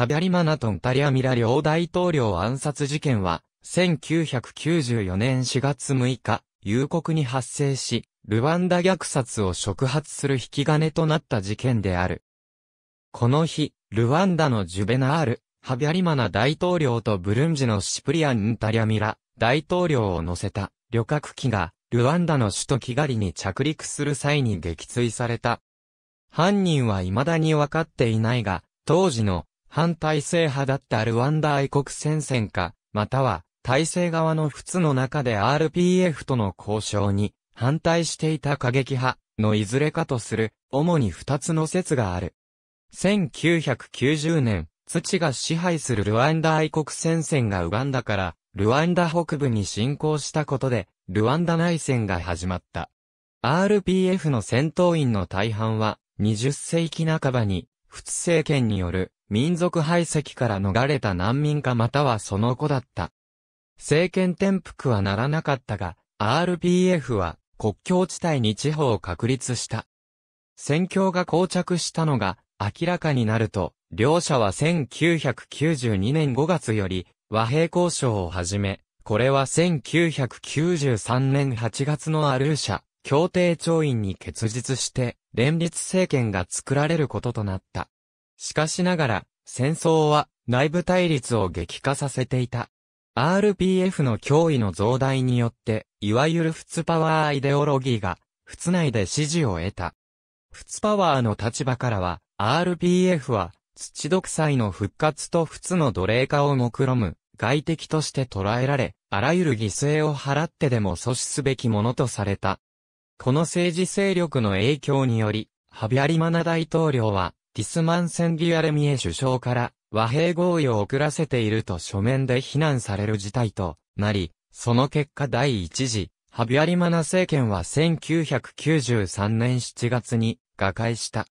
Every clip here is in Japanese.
ハビャリ・マナトン・タリアミラ両大統領暗殺事件は、1994年4月6日、夕刻に発生し、ルワンダ虐殺を触発する引き金となった事件である。この日、ルワンダのジュベナール、ハビャリマナ大統領とブルンジのシプリアン・ンタリャミラ大統領を乗せた旅客機がルワンダの首都キガリに着陸する際に撃墜された。犯人は未だに分かっていないが、当時の反体制派だったルワンダ愛国戦線か、または、体制側の仏の中で RPF との交渉に反対していた過激派のいずれかとする、主に二つの説がある。1990年、土が支配するルワンダ愛国戦線がウガンダから、ルワンダ北部に侵攻したことで、ルワンダ内戦が始まった。RPF の戦闘員の大半は、20世紀半ばに、仏政権による民族排斥から逃れた難民かまたはその子だった。政権転覆はならなかったが、RPF は国境地帯に地方を確立した。戦況が膠着したのが明らかになると、両者は1992年5月より和平交渉を始め、これは1993年8月のアルーシャ協定調印に結実して連立政権が作られることとなった。しかしながら、戦争は内部対立を激化させていた。RPF の脅威の増大によって、いわゆるフツパワーアイデオロギーが、フツ内で支持を得た。フツパワーの立場からは、RPF は、土独裁の復活とフツの奴隷化を目論む、外敵として捉えられ、あらゆる犠牲を払ってでも阻止すべきものとされた。この政治勢力の影響により、ハビアリマナ大統領は、ディスマンセン・ギュアレミエ首相から和平合意を遅らせていると書面で非難される事態となり、その結果第一次、ハビアリマナ政権は1993年7月に瓦解した。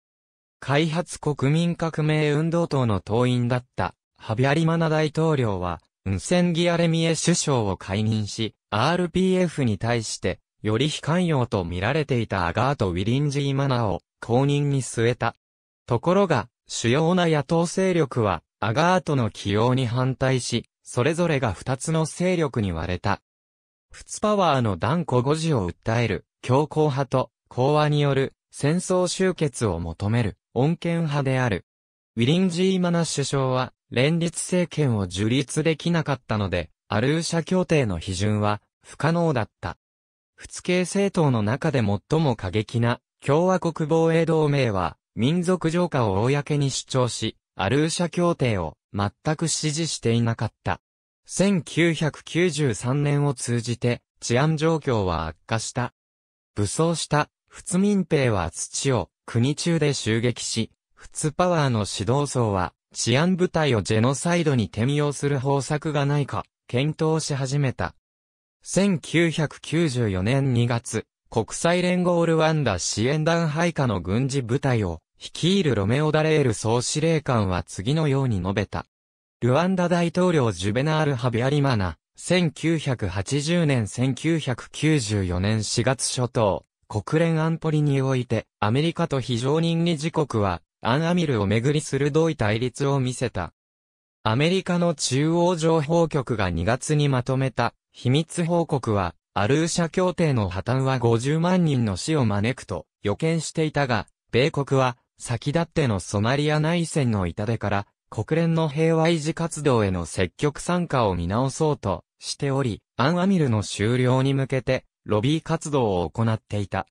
開発国民革命運動党の党員だったハビアリマナ大統領は、ウンセンギアレミエ首相を解任し、RPF に対して、より非寛容と見られていたアガート・ウィリンジーマナを公認に据えた。ところが、主要な野党勢力は、アガートの起用に反対し、それぞれが二つの勢力に割れた。フツパワーの断固誤字を訴える、強硬派と、講和による、戦争終結を求める、穏健派である。ウィリンジーマナ首相は、連立政権を樹立できなかったので、アルーシャ協定の批准は、不可能だった。仏系政党の中で最も過激な、共和国防衛同盟は、民族浄化を公に主張し、アルーシャ協定を全く支持していなかった。1993年を通じて治安状況は悪化した。武装した仏民兵は土を国中で襲撃し、仏パワーの指導層は治安部隊をジェノサイドに転用する方策がないか検討し始めた。1994年2月、国際連合ルワンダ支援団配下の軍事部隊を率いるロメオ・ダレール総司令官は次のように述べた。ルワンダ大統領ジュベナール・ハビアリマナ、1980年1994年4月初頭、国連安保理において、アメリカと非常任理事国は、アンアミルをめぐり鋭い対立を見せた。アメリカの中央情報局が2月にまとめた、秘密報告は、アルーシャ協定の破綻は50万人の死を招くと予見していたが、米国は先立ってのソマリア内戦の痛手から国連の平和維持活動への積極参加を見直そうとしており、アンアミルの終了に向けてロビー活動を行っていた。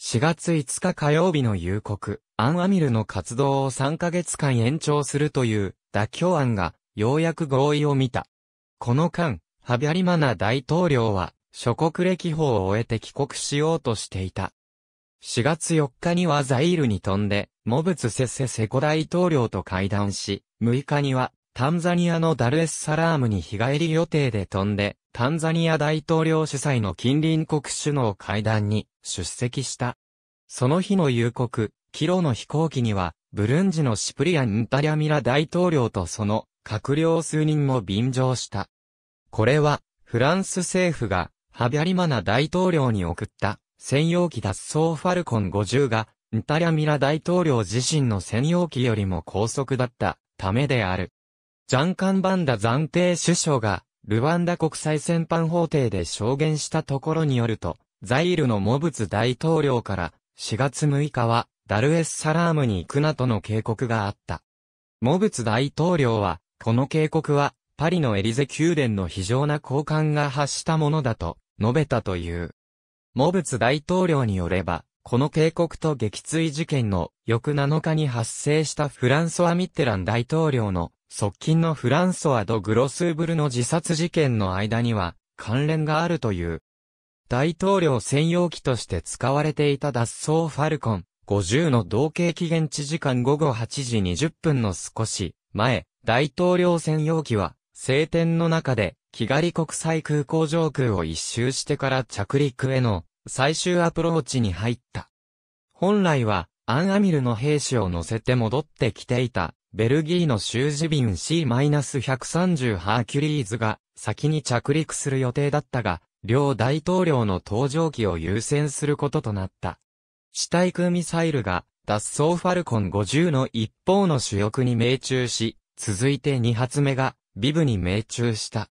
4月5日火曜日の夕刻、アンアミルの活動を3ヶ月間延長するという妥協案がようやく合意を見た。この間、ハビャリマナ大統領は諸国歴訪を終えて帰国しようとしていた。4月4日にはザイールに飛んで、モブツセセセコ大統領と会談し、6日には、タンザニアのダルエスサラームに日帰り予定で飛んで、タンザニア大統領主催の近隣国首脳会談に出席した。その日の夕刻、キロの飛行機には、ブルンジのシプリアン・ンタリャミラ大統領とその閣僚数人も便乗した。これは、フランス政府がハビャリマナ大統領に送った専用機脱走ファルコン50が、ンタリャミラ大統領自身の専用機よりも高速だったためである。ジャンカンバンダ暫定首相が、ルワンダ国際戦犯法廷で証言したところによると、ザイールのモブツ大統領から4月6日はダルエスサラームに行くなとの警告があった。モブツ大統領は、この警告はパリのエリゼ宮殿の非常な交換が発したものだと述べたという。モブツ大統領によれば、この警告と撃墜事件の翌7日に発生したフランソア・ミッテラン大統領の側近のフランソワ・ド・グロスーブルの自殺事件の間には関連があるという。大統領専用機として使われていた脱走ファルコン50の同型期限地時間午後8時20分の少し前、大統領専用機は晴天の中で、キガリ国際空港上空を一周してから着陸への最終アプローチに入った。本来は、アンアミルの兵士を乗せて戻ってきていた、ベルギーのシュージビン C-130 ハーキュリーズが先に着陸する予定だったが、両大統領の搭乗機を優先することとなった。地対空ミサイルが脱走ファルコン50の一方の主翼に命中し、続いて2発目がビブに命中した。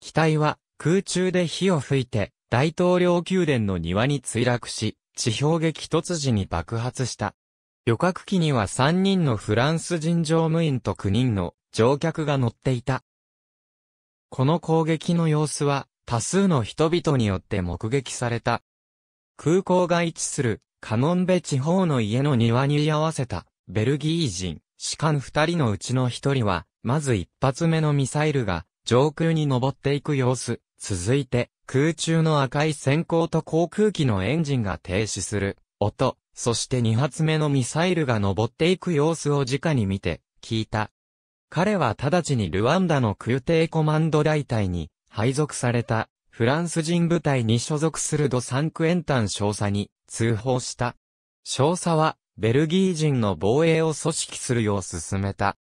機体は空中で火を吹いて大統領宮殿の庭に墜落し、地表撃突時に爆発した。旅客機には3人のフランス人乗務員と9人の乗客が乗っていた。この攻撃の様子は多数の人々によって目撃された。空港が位置するカノンベ地方の家の庭に居合わせたベルギー人、士官2人のうちの1人はまず一発目のミサイルが上空に登っていく様子、続いて空中の赤い閃光と航空機のエンジンが停止する音、そして二発目のミサイルが登っていく様子を直に見て、聞いた。彼は直ちにルワンダの空挺コマンド大隊に配属されたフランス人部隊に所属するドサンクエンタン少佐に通報した。少佐はベルギー人の防衛を組織するよう進めた。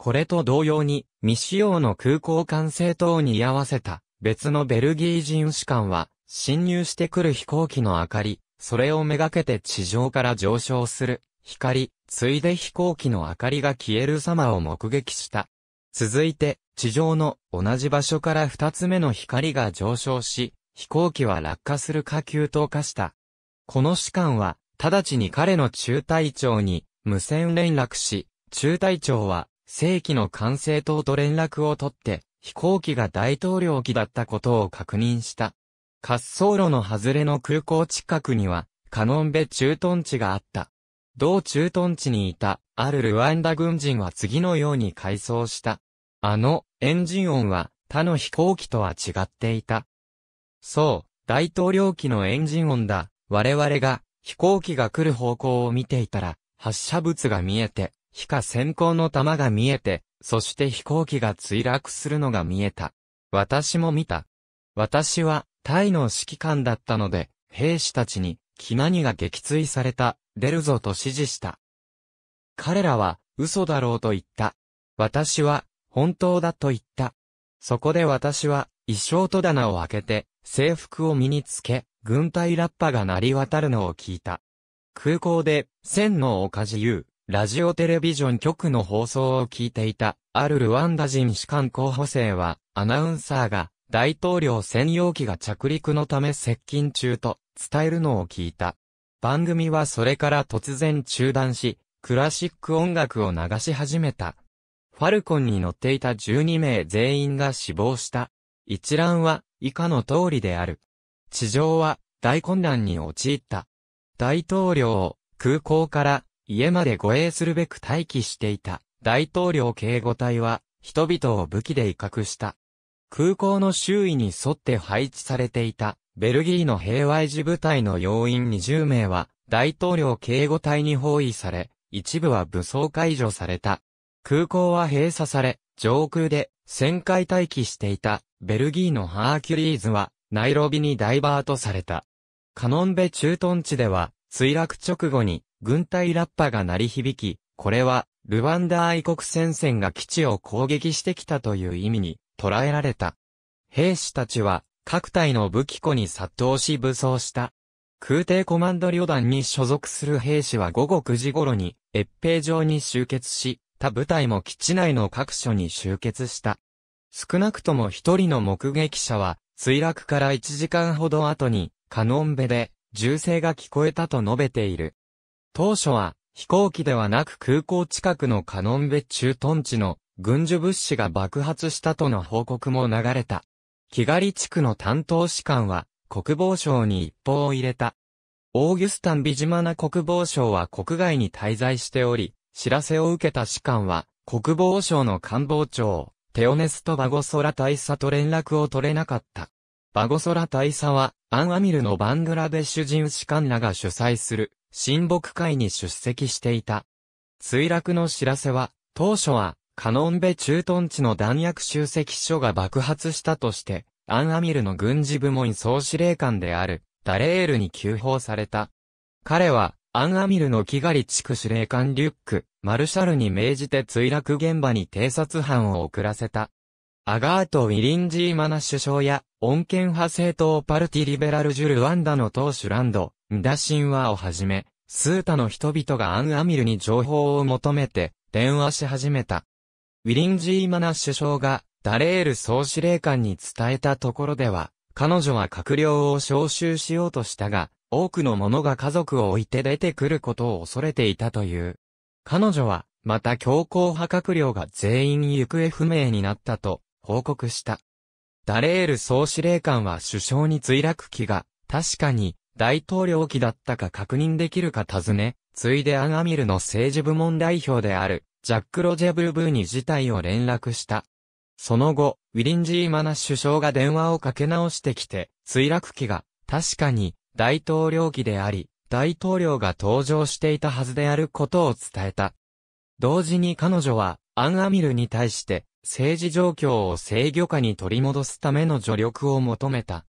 これと同様に、未使用の空港管制塔に居合わせた、別のベルギー人士官は、侵入してくる飛行機の明かり、それをめがけて地上から上昇する、光、ついで飛行機の明かりが消える様を目撃した。続いて、地上の同じ場所から二つ目の光が上昇し、飛行機は落下する火球と化した。この士官は、直ちに彼の中隊長に無線連絡し、中隊長は正規の管制塔と連絡を取って、飛行機が大統領機だったことを確認した。滑走路の外れの空港近くには、カノンベ駐屯地があった。同駐屯地にいた、あるルワンダ軍人は次のように回想した。あの、エンジン音は、他の飛行機とは違っていた。そう、大統領機のエンジン音だ。我々が、飛行機が来る方向を見ていたら、発射物が見えて、火か閃光の玉が見えて、そして飛行機が墜落するのが見えた。私も見た。私は、タイの指揮官だったので、兵士たちに、キナニが撃墜された、出るぞと指示した。彼らは、嘘だろうと言った。私は、本当だと言った。そこで私は、衣装戸棚を開けて、制服を身につけ、軍隊ラッパが鳴り渡るのを聞いた。空港で、千の岡自由、ラジオテレビジョン局の放送を聞いていた、あるルワンダ人士官候補生は、アナウンサーが、大統領専用機が着陸のため接近中と、伝えるのを聞いた。番組はそれから突然中断し、クラシック音楽を流し始めた。ファルコンに乗っていた12名全員が死亡した。一覧は以下の通りである。地上は大混乱に陥った。大統領を空港から家まで護衛するべく待機していた大統領警護隊は人々を武器で威嚇した。空港の周囲に沿って配置されていたベルギーの平和維持部隊の要員20名は大統領警護隊に包囲され、一部は武装解除された。空港は閉鎖され、上空で旋回待機していたベルギーのハーキュリーズはナイロビにダイバートされた。カノンベ駐屯地では墜落直後に軍隊ラッパが鳴り響き、これは、ルワンダ愛国戦線が基地を攻撃してきたという意味に捉えられた。兵士たちは、各隊の武器庫に殺到し武装した。空挺コマンド旅団に所属する兵士は午後9時頃に、越平城に集結し、他部隊も基地内の各所に集結した。少なくとも一人の目撃者は、墜落から1時間ほど後に、カノンベで、銃声が聞こえたと述べている。当初は飛行機ではなく空港近くのカノンベ駐屯地の軍需物資が爆発したとの報告も流れた。キガリ地区の担当士官は国防省に一報を入れた。オーギュスタン・ビジマナ国防省は国外に滞在しており、知らせを受けた士官は国防省の官房長、テオネスとバゴソラ大佐と連絡を取れなかった。バゴソラ大佐は、アンアミルのバングラデシュ人士官らが主催する、親睦会に出席していた。墜落の知らせは、当初は、カノンベ駐屯地の弾薬集積所が爆発したとして、アンアミルの軍事部門総司令官である、ダレールに急報された。彼は、アンアミルのキガリ地区司令官リュック、マルシャルに命じて墜落現場に偵察班を送らせた。アガート・ウィリンジーマナ首相や、恩健派政党パルティ・リベラル・ジュル・ワンダの党首ランド、ムダ神話をはじめ、スータの人々がアン・アミルに情報を求めて、電話し始めた。ウィリンジー・マナ首相が、ダレール総司令官に伝えたところでは、彼女は閣僚を招集しようとしたが、多くの者が家族を置いて出てくることを恐れていたという。彼女は、また強硬派閣僚が全員行方不明になったと報告した。ダレール総司令官は首相に墜落機が確かに大統領機だったか確認できるか尋ね、ついでアンアミルの政治部門代表である、ジャック・ロジェブルブーに事態を連絡した。その後、ウィリンジー・マナ首相が電話をかけ直してきて、墜落機が、確かに、大統領機であり、大統領が登場していたはずであることを伝えた。同時に彼女は、アン・アミルに対して、政治状況を制御下に取り戻すための助力を求めた。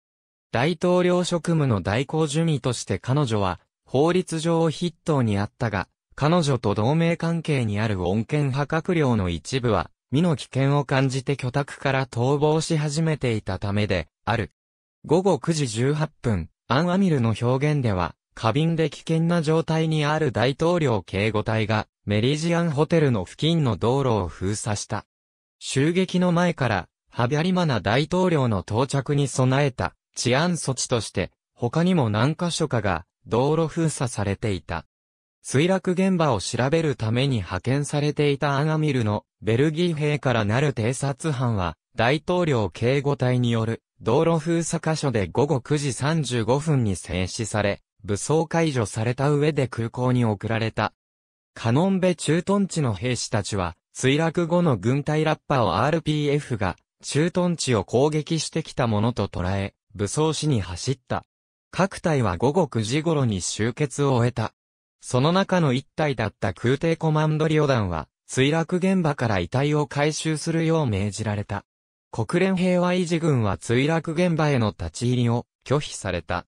大統領職務の代行受味として彼女は、法律上を筆頭にあったが、彼女と同盟関係にある穏健派閣僚の一部は、身の危険を感じて居宅から逃亡し始めていたためで、ある。午後9時18分、アン・アミルの表現では、過敏で危険な状態にある大統領警護隊が、メリジアンホテルの付近の道路を封鎖した。襲撃の前から、ハビャリマナ大統領の到着に備えた、治安措置として、他にも何箇所かが道路封鎖されていた。墜落現場を調べるために派遣されていたアガミルのベルギー兵からなる偵察班は、大統領警護隊による道路封鎖箇所で午後9時35分に戦死され、武装解除された上で空港に送られた。カノンベ駐屯地の兵士たちは、墜落後の軍隊ラッパを RPF が、駐屯地を攻撃してきたものと捉え、武装しに走った。各隊は午後9時頃に集結を終えた。その中の一隊だった空挺コマンド旅団は、墜落現場から遺体を回収するよう命じられた。国連平和維持軍は墜落現場への立ち入りを拒否された。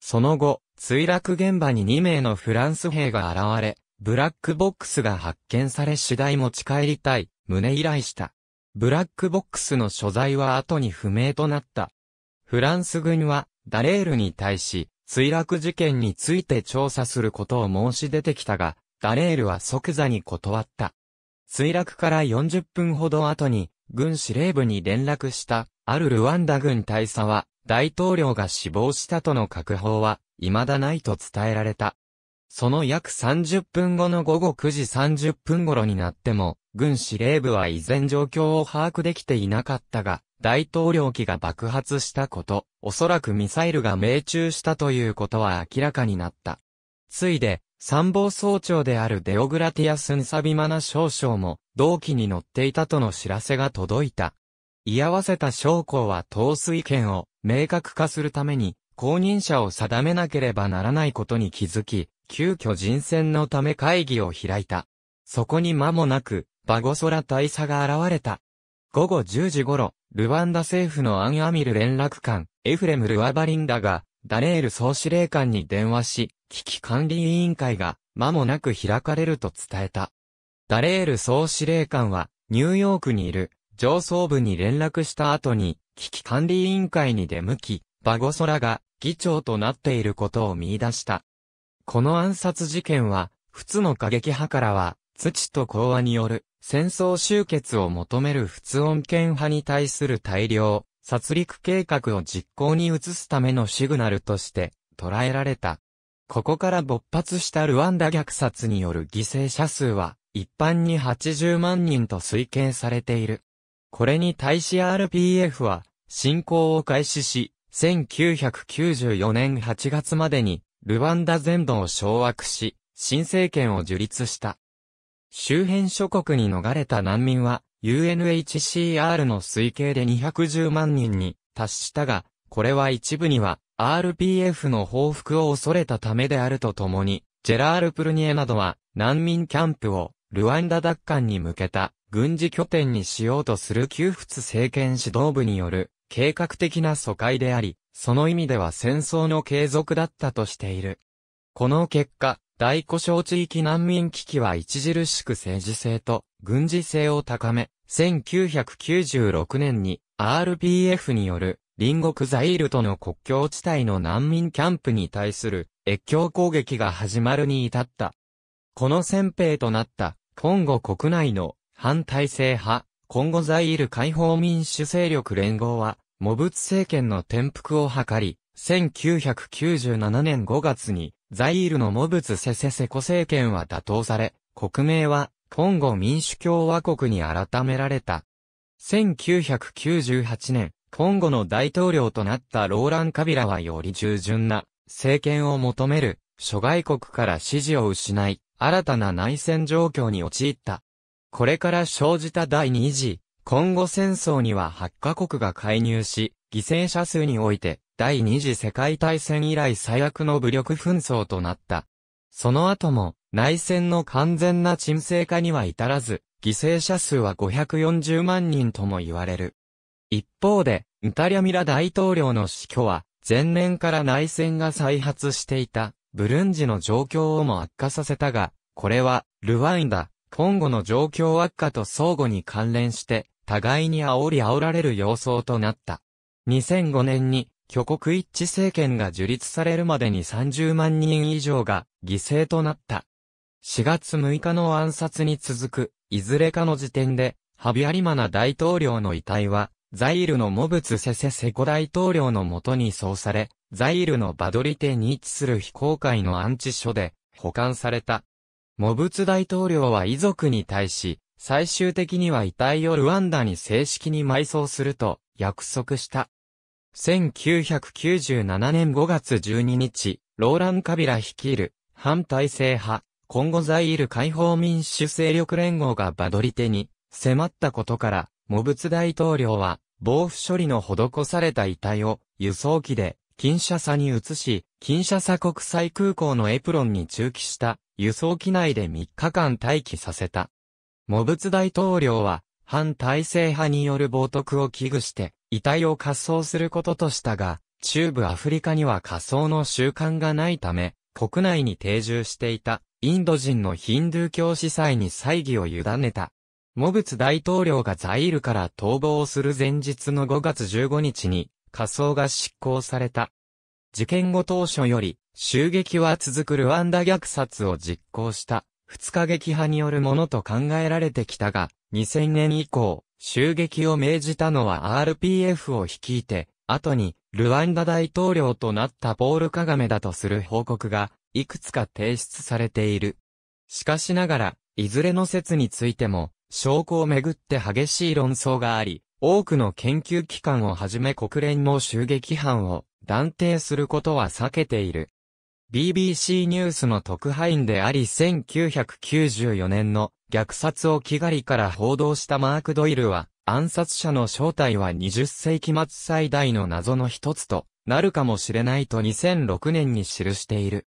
その後、墜落現場に2名のフランス兵が現れ、ブラックボックスが発見され次第持ち帰りたい、胸依頼した。ブラックボックスの所在は後に不明となった。フランス軍は、ダレールに対し、墜落事件について調査することを申し出てきたが、ダレールは即座に断った。墜落から40分ほど後に、軍司令部に連絡した、あるルワンダ軍大佐は、大統領が死亡したとの確報は、未だないと伝えられた。その約30分後の午後9時30分頃になっても、軍司令部は依然状況を把握できていなかったが、大統領機が爆発したこと、おそらくミサイルが命中したということは明らかになった。ついで、参謀総長であるデオグラティアスンサビマナ少将も、同期に乗っていたとの知らせが届いた。居合わせた将校は統帥権を明確化するために、公認者を定めなければならないことに気づき、急遽人選のため会議を開いた。そこに間もなく、バゴソラ大佐が現れた。午後10時頃、ルワンダ政府のアンアミル連絡官、エフレム・ルワバリンダが、ダレール総司令官に電話し、危機管理委員会が、間もなく開かれると伝えた。ダレール総司令官は、ニューヨークにいる、上層部に連絡した後に、危機管理委員会に出向き、バゴソラが、議長となっていることを見出した。この暗殺事件は、普通の過激派からは、土と講和による戦争終結を求める普通音権派に対する大量、殺戮計画を実行に移すためのシグナルとして捉えられた。ここから勃発したルワンダ虐殺による犠牲者数は一般に80万人と推計されている。これに対し RPF は進行を開始し、1994年8月までにルワンダ全土を掌握し、新政権を樹立した。周辺諸国に逃れた難民は、UNHCR の推計で210万人に達したが、これは一部には RPF の報復を恐れたためであるとともに、ジェラール・プルニエなどは難民キャンプをルワンダ奪還に向けた軍事拠点にしようとする旧仏政権指導部による計画的な疎開であり、その意味では戦争の継続だったとしている。この結果、大故障地域難民危機は著しく政治性と軍事性を高め、1996年に RPF による隣国ザイールとの国境地帯の難民キャンプに対する越境攻撃が始まるに至った。この先兵となったコンゴ国内の反体制派、コンゴザイール解放民主勢力連合は、モブツ政権の転覆を図り、1997年5月に、ザイールのモブツセセセコ政権は打倒され、国名は、コンゴ民主共和国に改められた。1998年、コンゴの大統領となったローラン・カビラはより従順な政権を求める諸外国から支持を失い、新たな内戦状況に陥った。これから生じた第二次、コンゴ戦争には8カ国が介入し、犠牲者数において第二次世界大戦以来最悪の武力紛争となった。その後も、内戦の完全な沈静化には至らず、犠牲者数は540万人とも言われる。一方で、ウタリャミラ大統領の死去は、前年から内戦が再発していた、ブルンジの状況をも悪化させたが、これは、ルワインダ、今後の状況悪化と相互に関連して、互いに煽り煽られる様相となった。2005年に、挙国一致政権が樹立されるまでに30万人以上が犠牲となった。4月6日の暗殺に続く、いずれかの時点で、ハビアリマナ大統領の遺体は、ザイールのモブツセセセコ大統領のもとに葬送され、ザイールのバドリテに位置する非公開の安置所で保管された。モブツ大統領は遺族に対し、最終的には遺体をルワンダに正式に埋葬すると約束した。1997年5月12日、ローラン・カビラ率いる反体制派、コンゴザイール解放民主勢力連合がバドリテに迫ったことから、モブツ大統領は防腐処理の施された遺体を輸送機でキンシャサに移し、キンシャサ国際空港のエプロンに駐機した輸送機内で3日間待機させた。モブツ大統領は反体制派による冒涜を危惧して、遺体を滑走することとしたが、中部アフリカには仮装の習慣がないため、国内に定住していたインド人のヒンドゥー教司祭に祭儀を委ねた。モグツ大統領がザイールから逃亡する前日の5月15日に仮装が執行された。事件後当初より襲撃は続くルワンダ虐殺を実行した二日撃破によるものと考えられてきたが、2000年以降、襲撃を命じたのは RPF を率いて、後に、ルワンダ大統領となったポール・カガメだとする報告が、いくつか提出されている。しかしながら、いずれの説についても、証拠をめぐって激しい論争があり、多くの研究機関をはじめ国連も襲撃犯を断定することは避けている。BBC ニュースの特派員であり1994年の虐殺を気狩りから報道したマーク・ドイルは、暗殺者の正体は20世紀末最大の謎の一つとなるかもしれないと2006年に記している。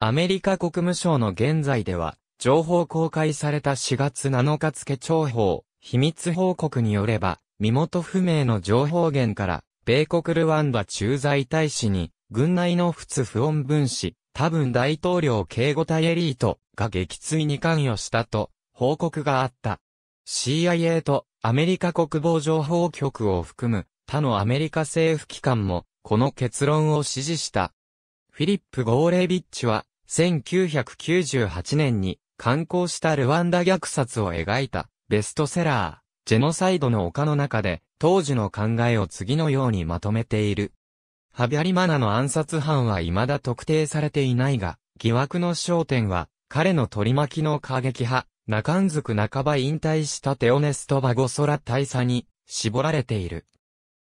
アメリカ国務省の現在では、情報公開された4月7日付情報、秘密報告によれば、身元不明の情報源から、米国ルワンダ駐在大使に、軍内の仏不穏分子、多分大統領警護隊エリートが撃墜に関与したと報告があった。CIA とアメリカ国防情報局を含む他のアメリカ政府機関もこの結論を支持した。フィリップ・ゴーレビッチは1998年に刊行したルワンダ虐殺を描いたベストセラー、ジェノサイドの丘の中で当時の考えを次のようにまとめている。ハビャリマナの暗殺犯は未だ特定されていないが、疑惑の焦点は彼の取り巻きの過激派、中んずく半ば引退したテオネスト・バゴソラ大佐に絞られている。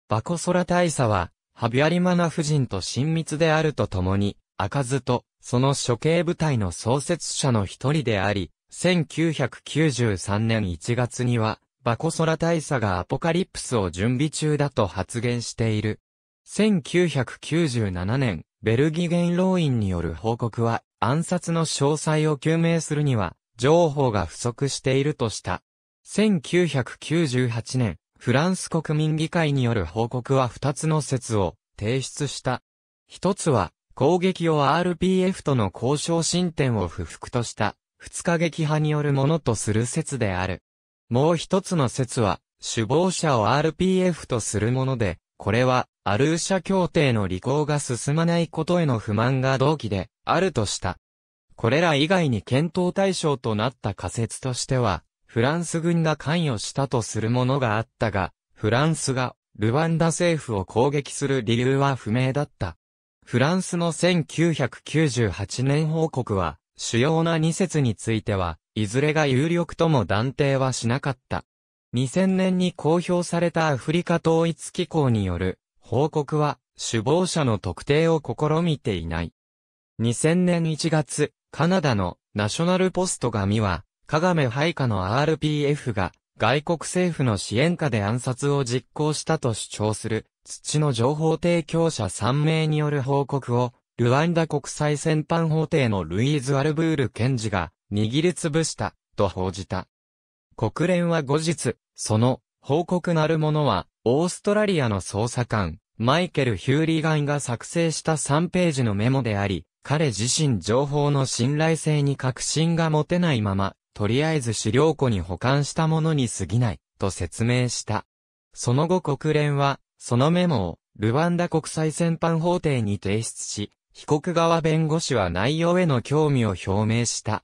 バコソラ大佐は、ハビアリマナ夫人と親密であるとともに、開かずと、その処刑部隊の創設者の一人であり、1993年1月には、バコソラ大佐がアポカリプスを準備中だと発言している。1997年、ベルギ元老院による報告は、暗殺の詳細を究明するには、情報が不足しているとした。1998年、フランス国民議会による報告は2つの説を提出した。1つは、攻撃を RPF との交渉進展を不服とした、二日撃破によるものとする説である。もう一つの説は、首謀者を RPF とするもので、これは、アルーシャ協定の履行が進まないことへの不満が動機で、あるとした。これら以外に検討対象となった仮説としては、フランス軍が関与したとするものがあったが、フランスがルワンダ政府を攻撃する理由は不明だった。フランスの1998年報告は、主要な2説については、いずれが有力とも断定はしなかった。2000年に公表されたアフリカ統一機構による報告は首謀者の特定を試みていない。2000年1月、カナダのナショナルポスト紙は、カガメ配下の RPF が外国政府の支援下で暗殺を実行したと主張する土の情報提供者3名による報告をルワンダ国際戦犯法廷のルイーズ・アルブール検事が握りつぶしたと報じた。国連は後日、その報告なるものはオーストラリアの捜査官マイケル・ヒューリーガンが作成した3ページのメモであり、彼自身情報の信頼性に確信が持てないまま、とりあえず資料庫に保管したものに過ぎない、と説明した。その後国連は、そのメモを、ルワンダ国際戦犯法廷に提出し、被告側弁護士は内容への興味を表明した。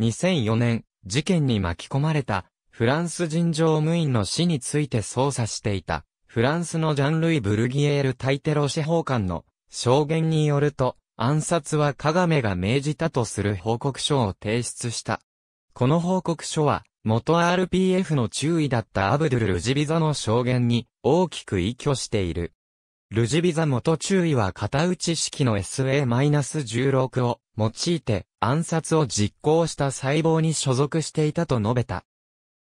2004年、事件に巻き込まれた、フランス人乗務員の死について捜査していた、フランスのジャンルイ・ブルギエール・タイテロ司法官の証言によると、暗殺はカガメが命じたとする報告書を提出した。この報告書は、元 RPF の注意だったアブドゥル・ルジビザの証言に大きく依拠している。ルジビザ元注意は片打ち式の SA-16 を用いて暗殺を実行した細胞に所属していたと述べた。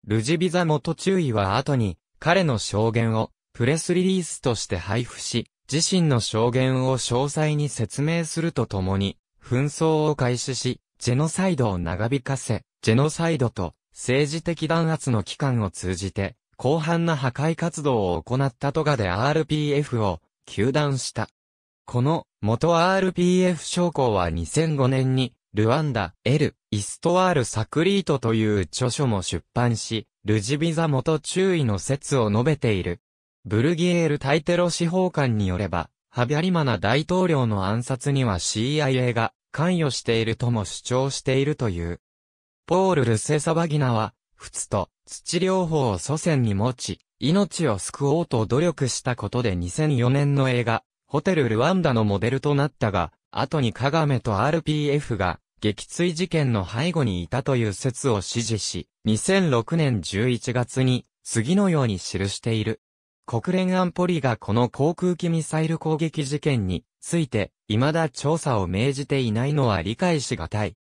ルジビザ元注意は後に彼の証言をプレスリリースとして配布し、自身の証言を詳細に説明するとともに、紛争を開始し、ジェノサイドを長引かせ、ジェノサイドと政治的弾圧の機関を通じて、広範な破壊活動を行ったとかで RPF を休断した。この元 RPF 将校は2005年にルワンダ、エル、イストワール・サクリートという著書も出版し、ルジビザ元注意の説を述べている。ブルギエール・タイテロ司法官によれば、ハビャリマナ大統領の暗殺には CIA が関与しているとも主張しているという。ポール・ルセサバギナは、仏と土両方を祖先に持ち、命を救おうと努力したことで2004年の映画、ホテル・ルワンダのモデルとなったが、後にカガメと RPF が撃墜事件の背後にいたという説を支持し、2006年11月に次のように記している。国連安保理がこの航空機ミサイル攻撃事件について、未だ調査を命じていないのは理解しがたい。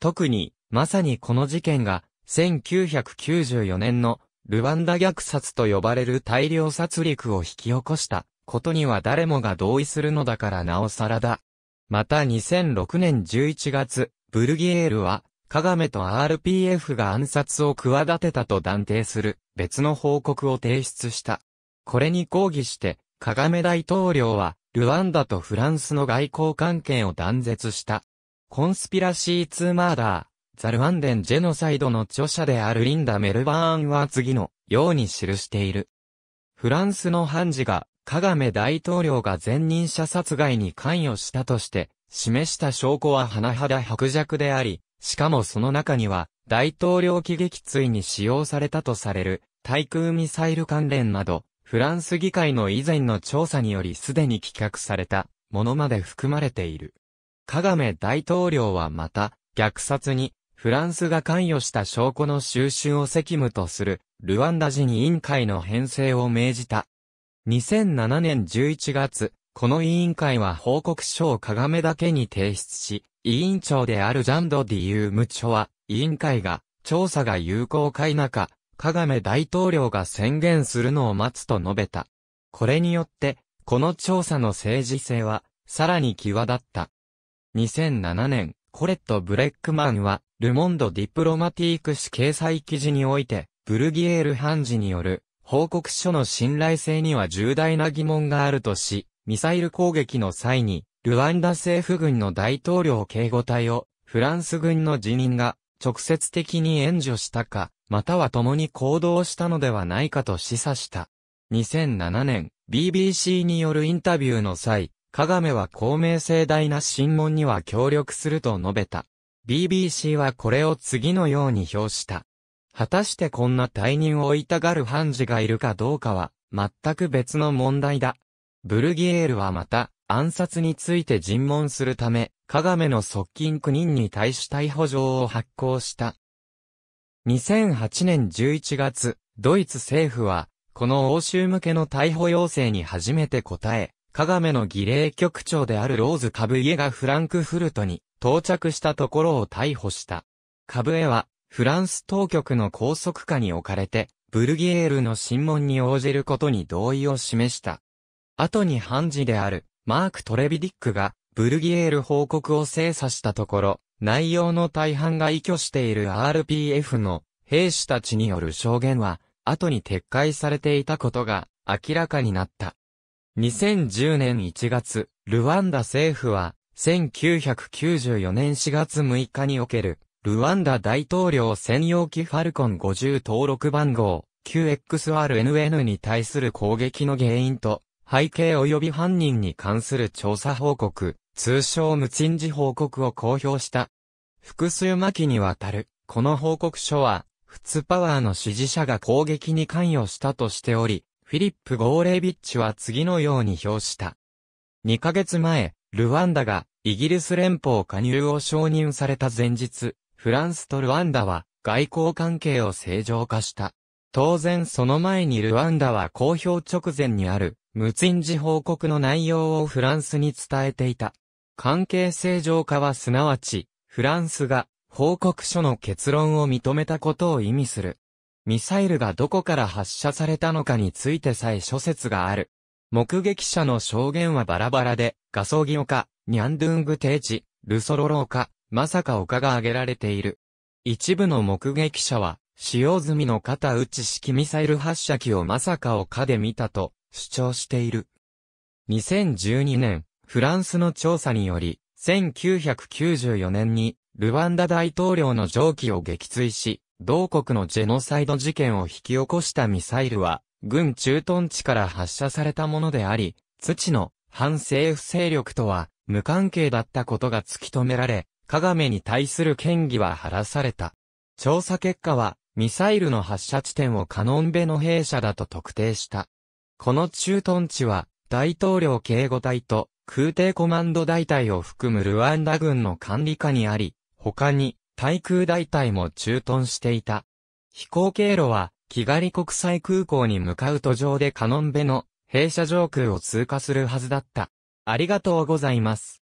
特に、まさにこの事件が、1994年のルワンダ虐殺と呼ばれる大量殺戮を引き起こしたことには誰もが同意するのだからなおさらだ。また2006年11月、ブルギエールは、カガメと RPF が暗殺を企てたと断定する別の報告を提出した。これに抗議して、カガメ大統領は、ルワンダとフランスの外交関係を断絶した。コンスピラシー・ツー・マーダー、ザ・ルワンデン・ジェノサイドの著者であるリンダ・メルバーンは次のように記している。フランスの判事が、カガメ大統領が前任者殺害に関与したとして、示した証拠は甚だ薄弱であり、しかもその中には、大統領機撃墜に使用されたとされる、対空ミサイル関連など、フランス議会の以前の調査によりすでに棄却されたものまで含まれている。カガメ大統領はまた、虐殺にフランスが関与した証拠の収集を責務とするルワンダ人委員会の編成を命じた。2007年11月、この委員会は報告書をカガメだけに提出し、委員長であるジャンド・ディ・ユー・ムチョは、委員会が、調査が有効か否か、カガメ大統領が宣言するのを待つと述べた。これによって、この調査の政治性は、さらに際立った。2007年、コレット・ブレックマンは、ルモンド・ディプロマティーク誌掲載記事において、ブルギエール・判事による、報告書の信頼性には重大な疑問があるとし、ミサイル攻撃の際に、ルワンダ政府軍の大統領警護隊を、フランス軍の辞任が、直接的に援助したか、または共に行動したのではないかと示唆した。2007年、BBC によるインタビューの際、カガメは公明正大な審問には協力すると述べた。BBC はこれを次のように表した。果たしてこんな退任をたがる判事がいるかどうかは、全く別の問題だ。ブルギエールはまた、暗殺について尋問するため、カガメの側近9人に対し逮捕状を発行した。2008年11月、ドイツ政府は、この欧州向けの逮捕要請に初めて答え、カガメの儀礼局長であるローズ・カブイエがフランクフルトに到着したところを逮捕した。カブエは、フランス当局の拘束下に置かれて、ブルギエールの審問に応じることに同意を示した。後に判事である、マーク・トレビディックが、ブルギエール報告を精査したところ、内容の大半が依拠している RPF の兵士たちによる証言は、後に撤回されていたことが明らかになった。2010年1月、ルワンダ政府は、1994年4月6日における、ルワンダ大統領専用機ファルコン50登録番号 QXRNN に対する攻撃の原因と背景及び犯人に関する調査報告通称無賃事報告を公表した。複数巻にわたる、この報告書は、フツパワーの支持者が攻撃に関与したとしており、フィリップ・ゴーレービッチは次のように評した。2ヶ月前、ルワンダがイギリス連邦加入を承認された前日、フランスとルワンダは外交関係を正常化した。当然その前にルワンダは公表直前にある無賃事報告の内容をフランスに伝えていた。関係正常化はすなわち、フランスが報告書の結論を認めたことを意味する。ミサイルがどこから発射されたのかについてさえ諸説がある。目撃者の証言はバラバラで、ガソギオカ、ニャンドゥングテールソロローカ、まさか丘が挙げられている。一部の目撃者は、使用済みの肩打ち式ミサイル発射機をまさか丘で見たと主張している。2012年、フランスの調査により、1994年に、ルワンダ大統領の蒸気を撃墜し、同国のジェノサイド事件を引き起こしたミサイルは、軍駐屯地から発射されたものであり、土の反政府勢力とは無関係だったことが突き止められ、カガメに対する嫌疑は晴らされた。調査結果は、ミサイルの発射地点をカノンベの兵舎だと特定した。この駐屯地は、大統領警護隊と空挺コマンド大隊を含むルワンダ軍の管理下にあり、他に、対空大隊も駐屯していた。飛行経路は、キガリ国際空港に向かう途上でカノンベの、弊社上空を通過するはずだった。ありがとうございます。